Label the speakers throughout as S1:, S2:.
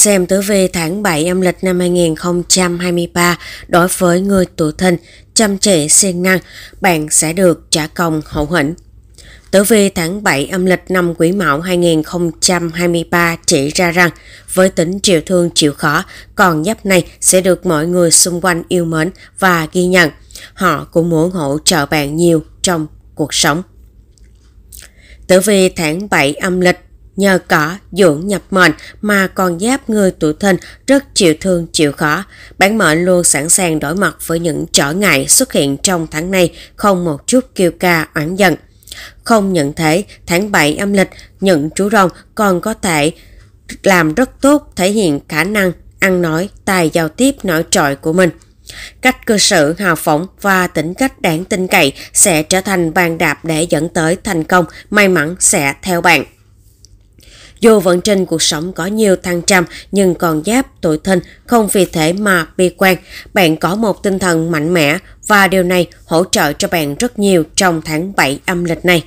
S1: xem tử vi tháng 7 âm lịch năm 2023 đối với người tuổi thìn chăm chỉ siêng năng, bạn sẽ được trả công hậu hĩnh. Tử vi tháng 7 âm lịch năm Quý Mão 2023 chỉ ra rằng với tính chịu thương chịu khó, còn giáp này sẽ được mọi người xung quanh yêu mến và ghi nhận. Họ cũng muốn hỗ trợ bạn nhiều trong cuộc sống. Tử vi tháng 7 âm lịch nhờ cỏ dưỡng nhập mệnh mà còn giáp người tuổi thìn rất chịu thương chịu khó. Bản mệnh luôn sẵn sàng đổi mặt với những trở ngại xuất hiện trong tháng này không một chút kiêu ca oán giận. Không nhận thế tháng 7 âm lịch, những chú rồng còn có thể làm rất tốt thể hiện khả năng ăn nói, tài giao tiếp nổi trội của mình. Cách cư xử hào phóng và tính cách đáng tin cậy sẽ trở thành bàn đạp để dẫn tới thành công, may mắn sẽ theo bạn. Dù vận trình cuộc sống có nhiều thăng trầm nhưng còn giáp tuổi thìn không vì thế mà bi quan. Bạn có một tinh thần mạnh mẽ và điều này hỗ trợ cho bạn rất nhiều trong tháng 7 âm lịch này.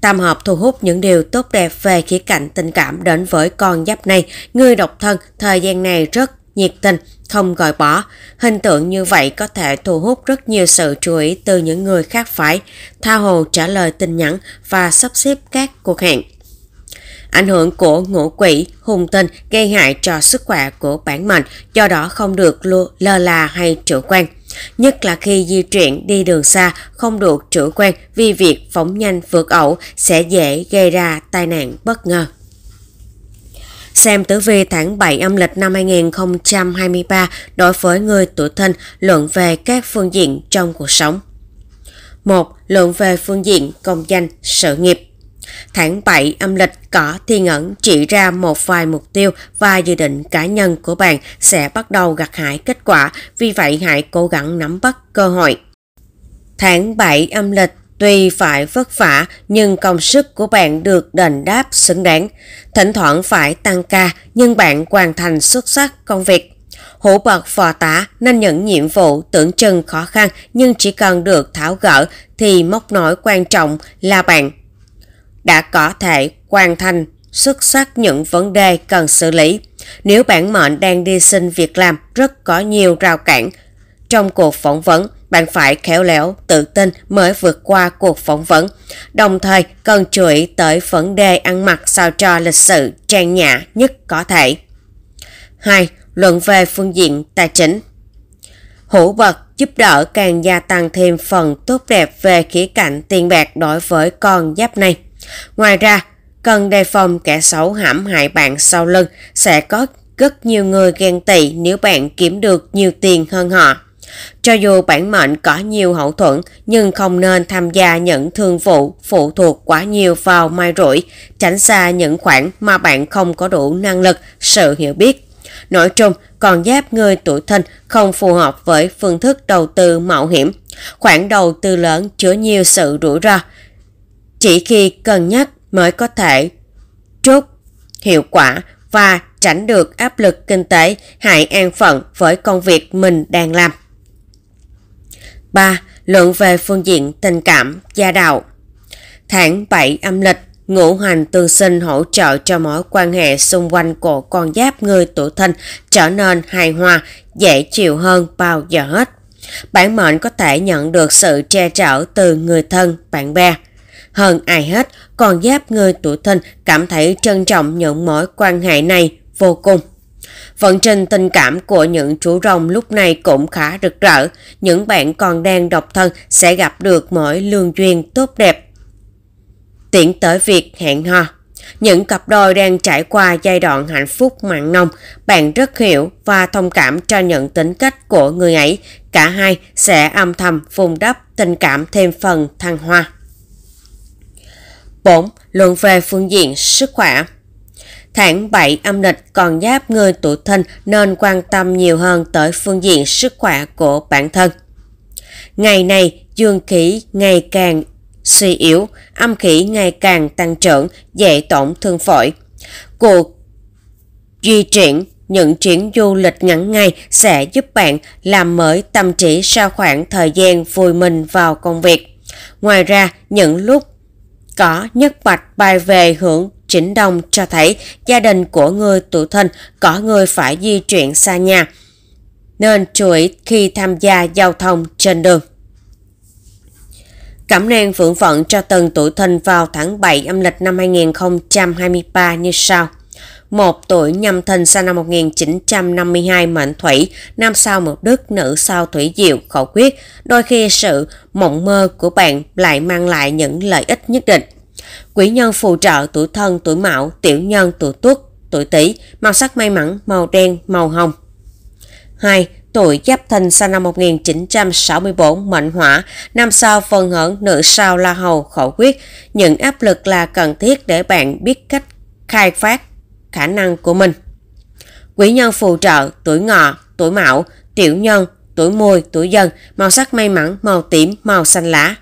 S1: Tam hợp thu hút những điều tốt đẹp về khía cạnh tình cảm đến với con giáp này. Người độc thân thời gian này rất nhiệt tình, không gòi bỏ. Hình tượng như vậy có thể thu hút rất nhiều sự chú ý từ những người khác phải, tha hồ trả lời tin nhắn và sắp xếp các cuộc hẹn ảnh hưởng của ngũ quỷ, hung tinh gây hại cho sức khỏe của bản mệnh, do đó không được lơ là hay chủ quan. Nhất là khi di chuyển đi đường xa không được chủ quan vì việc phóng nhanh vượt ẩu sẽ dễ gây ra tai nạn bất ngờ. Xem tử vi tháng 7 âm lịch năm 2023 đối với người tuổi thìn luận về các phương diện trong cuộc sống. 1. Luận về phương diện công danh, sự nghiệp. Tháng 7 âm lịch, Cỏ Thiên Ẩn chỉ ra một vài mục tiêu và dự định cá nhân của bạn sẽ bắt đầu gặt hại kết quả, vì vậy hãy cố gắng nắm bắt cơ hội. Tháng 7 âm lịch, Tuy phải vất vả nhưng công sức của bạn được đền đáp xứng đáng. Thỉnh thoảng phải tăng ca nhưng bạn hoàn thành xuất sắc công việc. Hữu bậc phò tả nên những nhiệm vụ tưởng chừng khó khăn nhưng chỉ cần được tháo gỡ thì mốc nổi quan trọng là bạn đã có thể hoàn thành xuất sắc những vấn đề cần xử lý. Nếu bạn mệnh đang đi xin việc làm rất có nhiều rào cản, trong cuộc phỏng vấn, bạn phải khéo léo, tự tin mới vượt qua cuộc phỏng vấn. Đồng thời, cần chú ý tới vấn đề ăn mặc sao cho lịch sự trang nhã nhất có thể. 2. Luận về phương diện tài chính Hữu bậc giúp đỡ càng gia tăng thêm phần tốt đẹp về khía cạnh tiền bạc đối với con giáp này. Ngoài ra, cần đề phòng kẻ xấu hãm hại bạn sau lưng sẽ có rất nhiều người ghen tị nếu bạn kiếm được nhiều tiền hơn họ. Cho dù bản mệnh có nhiều hậu thuẫn nhưng không nên tham gia những thương vụ phụ thuộc quá nhiều vào mai rủi, tránh xa những khoản mà bạn không có đủ năng lực, sự hiểu biết. Nói chung, còn giáp người tuổi thìn không phù hợp với phương thức đầu tư mạo hiểm. Khoản đầu tư lớn chứa nhiều sự rủi ro, chỉ khi cân nhắc mới có thể trút hiệu quả và tránh được áp lực kinh tế hại an phận với công việc mình đang làm. 3. Luận về phương diện tình cảm, gia đạo Tháng 7 âm lịch, ngũ hành tương sinh hỗ trợ cho mối quan hệ xung quanh của con giáp người tuổi thìn trở nên hài hòa, dễ chịu hơn bao giờ hết. Bản mệnh có thể nhận được sự che chở từ người thân, bạn bè. Hơn ai hết, còn giáp người tuổi thìn cảm thấy trân trọng những mối quan hệ này vô cùng. Vận trình tình cảm của những chú rồng lúc này cũng khá rực rỡ. Những bạn còn đang độc thân sẽ gặp được mỗi lương duyên tốt đẹp. Tiến tới việc hẹn hò. Những cặp đôi đang trải qua giai đoạn hạnh phúc mặn nồng, bạn rất hiểu và thông cảm cho những tính cách của người ấy. Cả hai sẽ âm thầm vùng đắp tình cảm thêm phần thăng hoa bổn Luận về phương diện sức khỏe Tháng 7 âm lịch còn giáp người tuổi thìn nên quan tâm nhiều hơn tới phương diện sức khỏe của bản thân. Ngày này, dương khí ngày càng suy yếu, âm khí ngày càng tăng trưởng, dễ tổn thương phổi. Cuộc di triển những chuyến du lịch ngắn ngày sẽ giúp bạn làm mới tâm trí sau khoảng thời gian vùi mình vào công việc. Ngoài ra, những lúc có nhất bạch bài về hưởng chỉnh đông cho thấy gia đình của người tự thân có người phải di chuyển xa nhà, nên chú ý khi tham gia giao thông trên đường. cảm nang phượng vận cho từng tuổi thân vào tháng 7 âm lịch năm 2023 như sau một tuổi nhâm thìn sinh năm 1952 mệnh thủy, nam sao một đức, nữ sao thủy diệu, khẩu quyết. Đôi khi sự mộng mơ của bạn lại mang lại những lợi ích nhất định. Quỷ nhân phù trợ tuổi thân, tuổi mão, tiểu nhân, tuổi tuất, tuổi tỵ, màu sắc may mắn, màu đen, màu hồng. 2. Tuổi Giáp Thìn sinh năm 1964 mệnh hỏa, nam sao phân hưởng, nữ sao la hầu khẩu quyết. Những áp lực là cần thiết để bạn biết cách khai phát khả năng của mình. Quý nhân phù trợ tuổi ngọ, tuổi mão, tiểu nhân, tuổi mùi, tuổi dần, màu sắc may mắn, màu tím, màu xanh lá.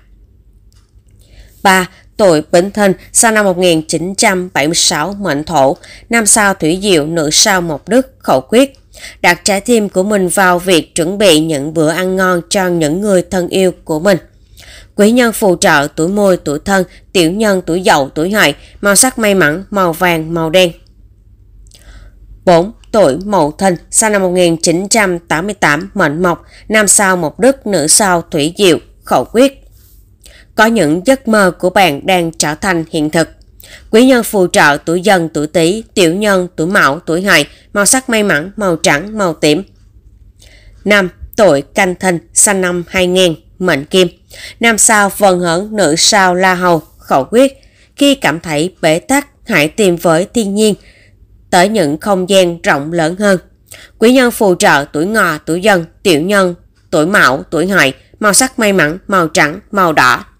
S1: 3. Tuổi Bính thân, sau năm 1976 mệnh thổ, năm sao thủy diệu, nữ sao mộc đức, khẩu quyết. Đặt trái tim của mình vào việc chuẩn bị những bữa ăn ngon cho những người thân yêu của mình. Quý nhân phù trợ tuổi môi, tuổi thân, tiểu nhân, tuổi dậu, tuổi hợi, màu sắc may mắn, màu vàng, màu đen. 4. Tuổi Mậu Thìn, sinh năm 1988, mệnh mộc, nam sao Mộc Đức, nữ sao Thủy Diệu, khẩu quyết. Có những giấc mơ của bạn đang trở thành hiện thực. Quý nhân phù trợ tuổi dần, tuổi tý, tiểu nhân, tuổi mão, tuổi hại màu sắc may mắn, màu trắng, màu tím. 5. Tuổi Canh Thìn, sinh năm 2000, mệnh kim. Nam sao Vân Hưởng, nữ sao La Hầu, khẩu quyết. Khi cảm thấy bế tắc, hãy tìm với thiên nhiên, tới những không gian rộng lớn hơn. Quý nhân phù trợ tuổi ngọ, tuổi dần, tiểu nhân, tuổi mão, tuổi hợi, màu sắc may mắn, màu trắng, màu đỏ,